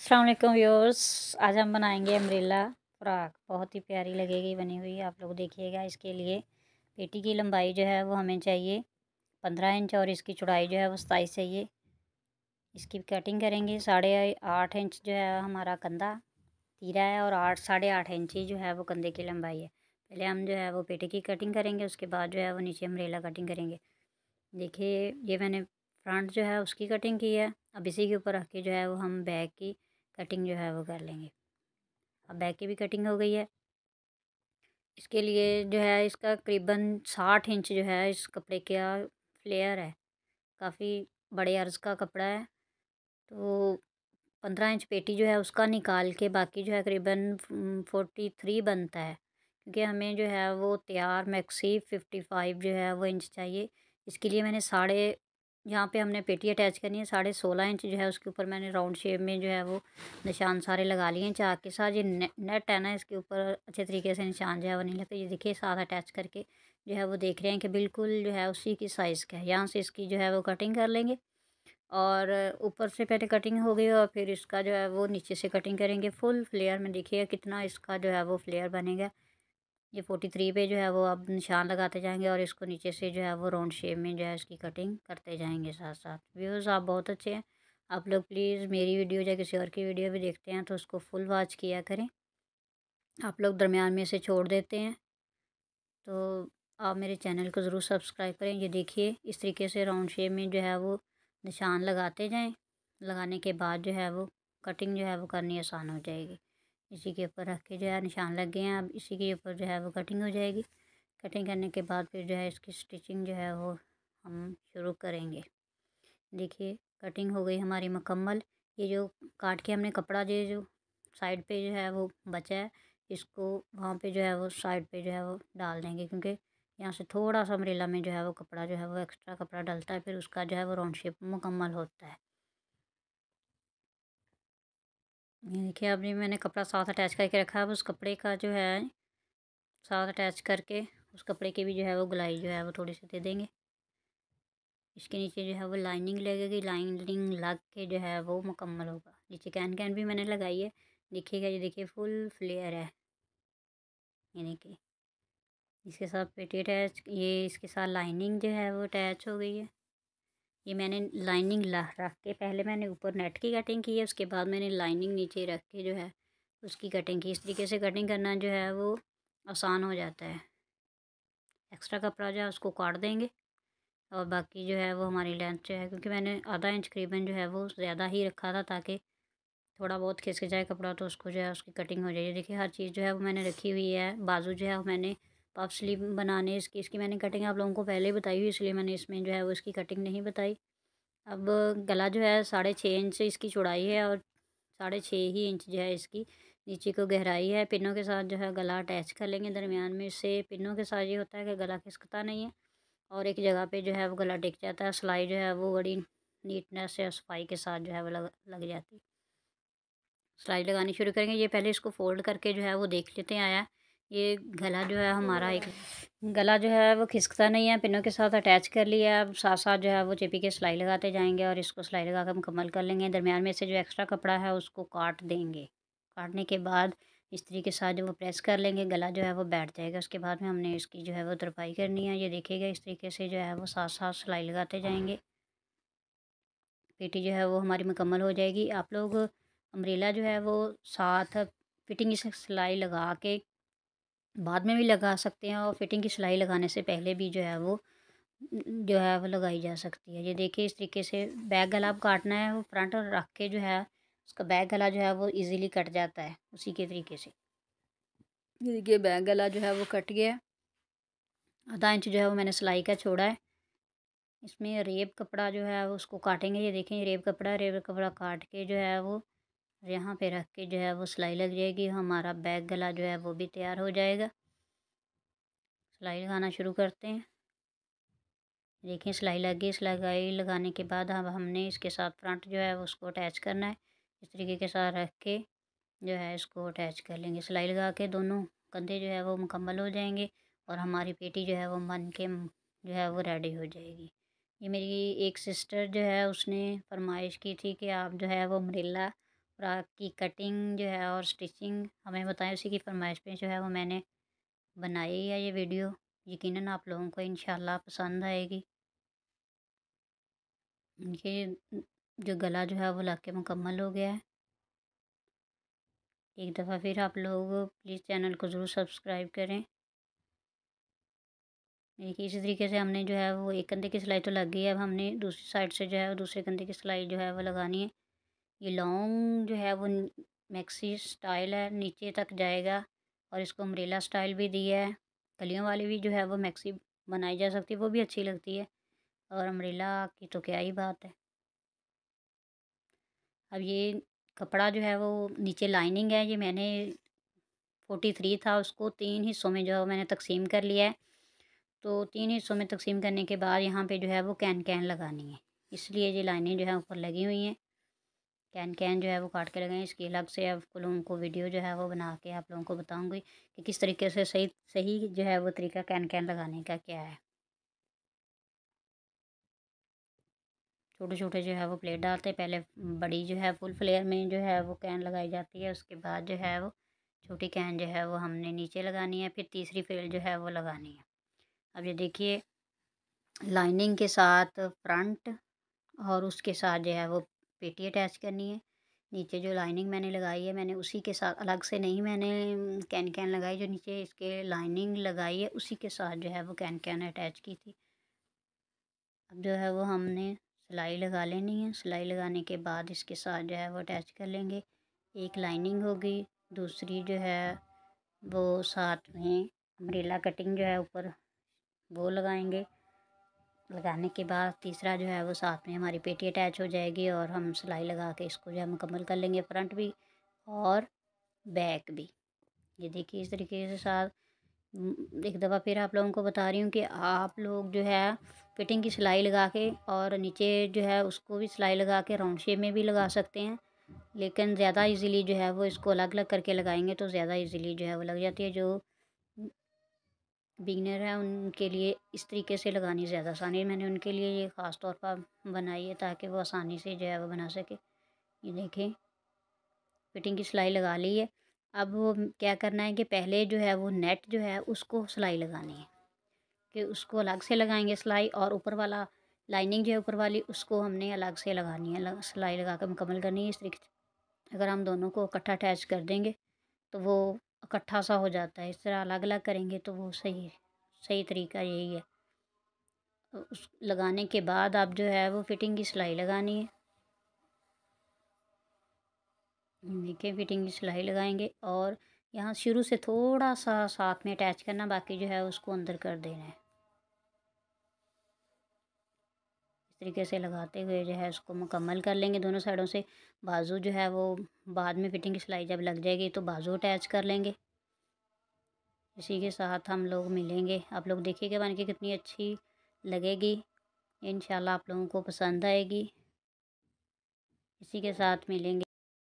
Aslam viewers आज हम बनाएंगे अम्ब्रेला फ्राक बहुत ही प्यारी लगेगी बनी हुई आप लोग देखिएगा इसके लिए पेटी की लंबाई जो है वो हमें चाहिए पंद्रह इंच और इसकी चौड़ाई जो है वो सताईस चाहिए इसकी कटिंग करेंगे साढ़े आठ इंच जो है हमारा कंधा तीरा है और आठ साढ़े आठ इंच ही जो है वो कंधे की लंबाई है पहले हम जो है वो पेटी की कटिंग करेंगे उसके बाद जो है वो नीचे अम्ब्रेला कटिंग करेंगे देखिए ये मैंने फ्रंट जो है उसकी कटिंग की है अब इसी के ऊपर रख के जो है वो हम बैक की कटिंग जो है वो कर लेंगे अब बैक की भी कटिंग हो गई है इसके लिए जो है इसका करीबन साठ इंच जो है इस कपड़े का फ्लेयर है काफ़ी बड़े अर्ज का कपड़ा है तो पंद्रह इंच पेटी जो है उसका निकाल के बाकी जो है करीबन फोर्टी थ्री बनता है क्योंकि हमें जो है वो तैयार मैक्सी फिफ्टी फाइव जो है वो इंच चाहिए इसके लिए मैंने साढ़े यहाँ पे हमने पेटी अटैच करनी है साढ़े सोलह इंच जो है उसके ऊपर मैंने राउंड शेप में जो है वो निशान सारे लगा लिए हैं चाक के साथ ये ने, नेट है ना इसके ऊपर अच्छे तरीके से निशान जो है वो नहीं लगता ये देखिए साथ अटैच करके जो है वो देख रहे हैं कि बिल्कुल जो है उसी की साइज़ का है यहाँ से इसकी जो है वो कटिंग कर लेंगे और ऊपर से पहले कटिंग हो गई और फिर इसका जो है वो नीचे से कटिंग करेंगे फुल फ्लेयर में देखिएगा कितना इसका जो है वो फ्लेयर बनेगा ये फोर्टी थ्री पे जो है वो आप निशान लगाते जाएंगे और इसको नीचे से जो है वो राउंड शेप में जो है इसकी कटिंग करते जाएंगे साथ साथ व्यूज़ आप बहुत अच्छे हैं आप लोग प्लीज़ मेरी वीडियो या किसी और की वीडियो भी देखते हैं तो उसको फुल वॉच किया करें आप लोग दरमियान में से छोड़ देते हैं तो आप मेरे चैनल को ज़रूर सब्सक्राइब करें ये देखिए इस तरीके से राउंड शेप में जो है वो निशान लगाते जाएँ लगाने के बाद जो है वो कटिंग जो है वो करनी आसान हो जाएगी इसी के ऊपर रख के जो है निशान लग गए हैं अब इसी के ऊपर जो है वो कटिंग हो जाएगी कटिंग करने के बाद फिर जो है इसकी स्टिचिंग जो है वो हम शुरू करेंगे देखिए कटिंग हो गई हमारी मुकम्मल ये जो काट के हमने कपड़ा जो जो साइड पे जो है वो बचा है इसको वहाँ पे जो है वो साइड पे जो है वो डाल देंगे क्योंकि यहाँ से थोड़ा सा मरीला में जो है वो कपड़ा जो है वो एक्स्ट्रा कपड़ा डलता है फिर उसका जो है वो राउंड शेप मुकम्मल होता है ये देखिए अब मैंने कपड़ा साथ अटैच करके रखा है अब उस कपड़े का जो है साथ अटैच करके उस कपड़े की भी जो है वो गुलाई जो है वो थोड़ी सी दे देंगे इसके नीचे जो है वो लाइनिंग लगेगी लाइनिंग लग के जो है वो मुकम्मल होगा नीचे कैन कैन भी मैंने लगाई है देखिएगा ये देखिए फुल फ्लेयर है ये देखिए इसके साथ पेटी अटैच ये इसके साथ लाइनिंग जो है वो अटैच हो गई है ये मैंने लाइनिंग रख के पहले मैंने ऊपर नेट की कटिंग की है उसके बाद मैंने लाइनिंग नीचे रख के जो है उसकी कटिंग की इस तरीके से कटिंग करना जो है वो आसान हो जाता है एक्स्ट्रा कपड़ा जो है उसको काट देंगे और बाकी जो है वो हमारी लेंथ जो है क्योंकि मैंने आधा इंच करीबन जो है वो ज़्यादा ही रखा था ताकि थोड़ा बहुत खिसक जाए कपड़ा तो उसको जो है उसकी कटिंग हो जाए देखिए हर चीज़ जो है वो मैंने रखी हुई है बाजू जो है वो मैंने पफ स्लीव बनाने इसकी इसकी मैंने कटिंग आप लोगों को पहले ही बताई हुई इसलिए मैंने इसमें जो है वो इसकी कटिंग नहीं बताई अब गला जो है साढ़े छः इंच इसकी चौड़ाई है और साढ़े छः ही इंच जो है इसकी नीचे को गहराई है पिनों के साथ जो है गला अटैच कर लेंगे दरमियान में इससे पिनों के साथ ये होता है कि गला खिसकता नहीं है और एक जगह पे जो है वो गला टिक जाता है सिलाई जो है वो बड़ी नीटनेस या सफाई के साथ जो है वो लग लग जाती है सिलाई लगानी शुरू करेंगे ये पहले इसको फोल्ड करके जो है वो देख लेते हैं आया ये गला जो है हमारा एक गला जो है वो खिसकता नहीं है पिनों के साथ अटैच कर लिया है अब साथ साथ जो है वो चिपी के सिलाई लगाते जाएंगे और इसको सिलाई लगा कर मुकम्मल कर लेंगे दरमियान में से जो एक्स्ट्रा कपड़ा है उसको काट देंगे काटने के बाद इस्त्री के साथ जो वो प्रेस कर लेंगे गला जो है वो बैठ जाएगा उसके बाद में हमने इसकी जो है वो तरपाई करनी है ये देखिएगा इस तरीके से जो है वो साथ साथ सिलाई लगाते जाएंगे पेटी जो है वो हमारी मुकम्मल हो जाएगी आप लोग अम्ब्रेला जो है वो साथ फिटिंग सिलाई लगा के बाद में भी लगा सकते हैं और फिटिंग की सिलाई लगाने से पहले भी जो है वो जो है वो लगाई जा सकती है ये देखिए इस तरीके से बैक गला आप काटना है वो फ्रंट और रख के जो है उसका बैक गला जो है वो इजीली कट जाता है उसी के तरीके से ये देखिए बैक गला जो है वो कट गया आधा इंच जो है वो मैंने सिलाई का छोड़ा है इसमें रेब कपड़ा जो है उसको काटेंगे ये देखें रेब कपड़ा रेब कपड़ा काट के जो है वो और यहाँ पे रख के जो है वो सिलाई लग जाएगी हमारा बैग गला जो है वो भी तैयार हो जाएगा सिलाई लगाना शुरू करते हैं देखिए सिलाई लग गई सिलाई लगाने के बाद अब हमने इसके साथ फ्रंट जो है उसको अटैच करना है इस तरीके के साथ रख के जो है इसको अटैच कर लेंगे सिलाई लगा के दोनों कंधे जो है वो मुकम्मल हो जाएंगे और हमारी पेटी जो है वो बन के जो है वो रेडी हो जाएगी ये मेरी एक सिस्टर जो है उसने फरमाइश की थी कि आप जो है वो मरीला फ्राक की कटिंग जो है और स्टिचिंग हमें बताएं उसी की फरमाइश पे जो है वो मैंने बनाई है ये वीडियो यकीनन आप लोगों को इन पसंद आएगी ये जो गला जो है वो लग के मुकम्मल हो गया है एक दफ़ा फिर आप लोग प्लीज़ चैनल को ज़रूर सब्सक्राइब करें देखिए इसी तरीके से हमने जो है वो एक कंधे की सिलाई तो लग गई है अब हमने दूसरी साइड से जो है वो दूसरे कंधे की सिलाई जो है वो लगानी है ये लॉन्ग जो है वो मैक्सी स्टाइल है नीचे तक जाएगा और इसको अम्ब्रेला स्टाइल भी दिया है कलियों वाली भी जो है वो मैक्सी बनाई जा सकती है वो भी अच्छी लगती है और अम्ब्रेला की तो क्या ही बात है अब ये कपड़ा जो है वो नीचे लाइनिंग है ये मैंने फोर्टी थ्री था उसको तीन हिस्सों में जो है मैंने तकसीम कर लिया है तो तीन हिस्सों में तकसीम करने के बाद यहाँ पे जो है वो कैन कैन लगानी है इसलिए ये लाइनें जो है ऊपर लगी हुई हैं कैन कैन जो है वो काट के लगाएं इसके अलग से आप लोगों को वीडियो जो है वो बना के आप लोगों को बताऊंगी कि किस तरीके से सही सही जो है वो तरीका कैन कैन लगाने का क्या है छोटे छोटे जो है वो प्लेट डालते हैं पहले बड़ी जो है फुल फ्लेयर में जो है वो कैन लगाई जाती है उसके बाद जो है वो छोटी कैन जो है वो हमने नीचे लगानी है फिर तीसरी फेल जो है वो लगानी है अब ये देखिए लाइनिंग के साथ फ्रंट और उसके साथ जो है वो पेटी अटैच करनी है नीचे जो लाइनिंग मैंने लगाई है मैंने उसी के साथ अलग से नहीं मैंने कैन कैन लगाई जो नीचे इसके लाइनिंग लगाई है उसी के साथ जो है वो कैन कैन अटैच की थी अब जो है वो हमने सिलाई लगा लेनी है सिलाई लगाने के बाद इसके साथ जो है वो अटैच कर लेंगे एक लाइनिंग होगी दूसरी जो है वो साथ में अम्ब्रेला कटिंग जो है ऊपर वो लगाएंगे लगाने के बाद तीसरा जो है वो साथ में हमारी पेटी अटैच हो जाएगी और हम सिलाई लगा के इसको जो है मुकम्मल कर लेंगे फ्रंट भी और बैक भी ये देखिए इस तरीके से साथ एक दफ़ा फिर आप लोगों को बता रही हूँ कि आप लोग जो है फिटिंग की सिलाई लगा के और नीचे जो है उसको भी सिलाई लगा के राउंड शेप में भी लगा सकते हैं लेकिन ज़्यादा इजीली जो है वो इसको अलग अलग करके लगाएंगे तो ज़्यादा इजीली जो है वो लग जाती है जो बिगनर है उनके लिए इस तरीके से लगानी ज़्यादा आसानी है मैंने उनके लिए ये ख़ास तौर पर बनाई है ताकि वो आसानी से जो है वो बना सके ये देखें फिटिंग की सिलाई लगा ली है अब वो क्या करना है कि पहले जो है वो नेट जो है उसको सिलाई लगानी है कि उसको अलग से लगाएंगे सिलाई और ऊपर वाला लाइनिंग जो है ऊपर वाली उसको हमने अलग से लगानी है सिलाई लगा कर मुकम्मल करनी है इस तरीके से अगर हम दोनों को इकट्ठा अटैच कर देंगे तो वो इकट्ठा सा हो जाता है इस तरह अलग अलग करेंगे तो वो सही है सही तरीका यही है उस लगाने के बाद आप जो है वो फिटिंग की सिलाई लगानी है देखिए फिटिंग की सिलाई लगाएंगे और यहाँ शुरू से थोड़ा सा साथ में अटैच करना बाकी जो है उसको अंदर कर देना है तरीके से लगाते हुए जो है उसको मुकम्मल कर लेंगे दोनों साइडों से बाजू जो है वो बाद में फिटिंग की सिलाई जब लग जाएगी तो बाजू अटैच कर लेंगे इसी के साथ हम लोग मिलेंगे आप लोग देखिएगा बन के कितनी अच्छी लगेगी इन आप लोगों को पसंद आएगी इसी के साथ मिलेंगे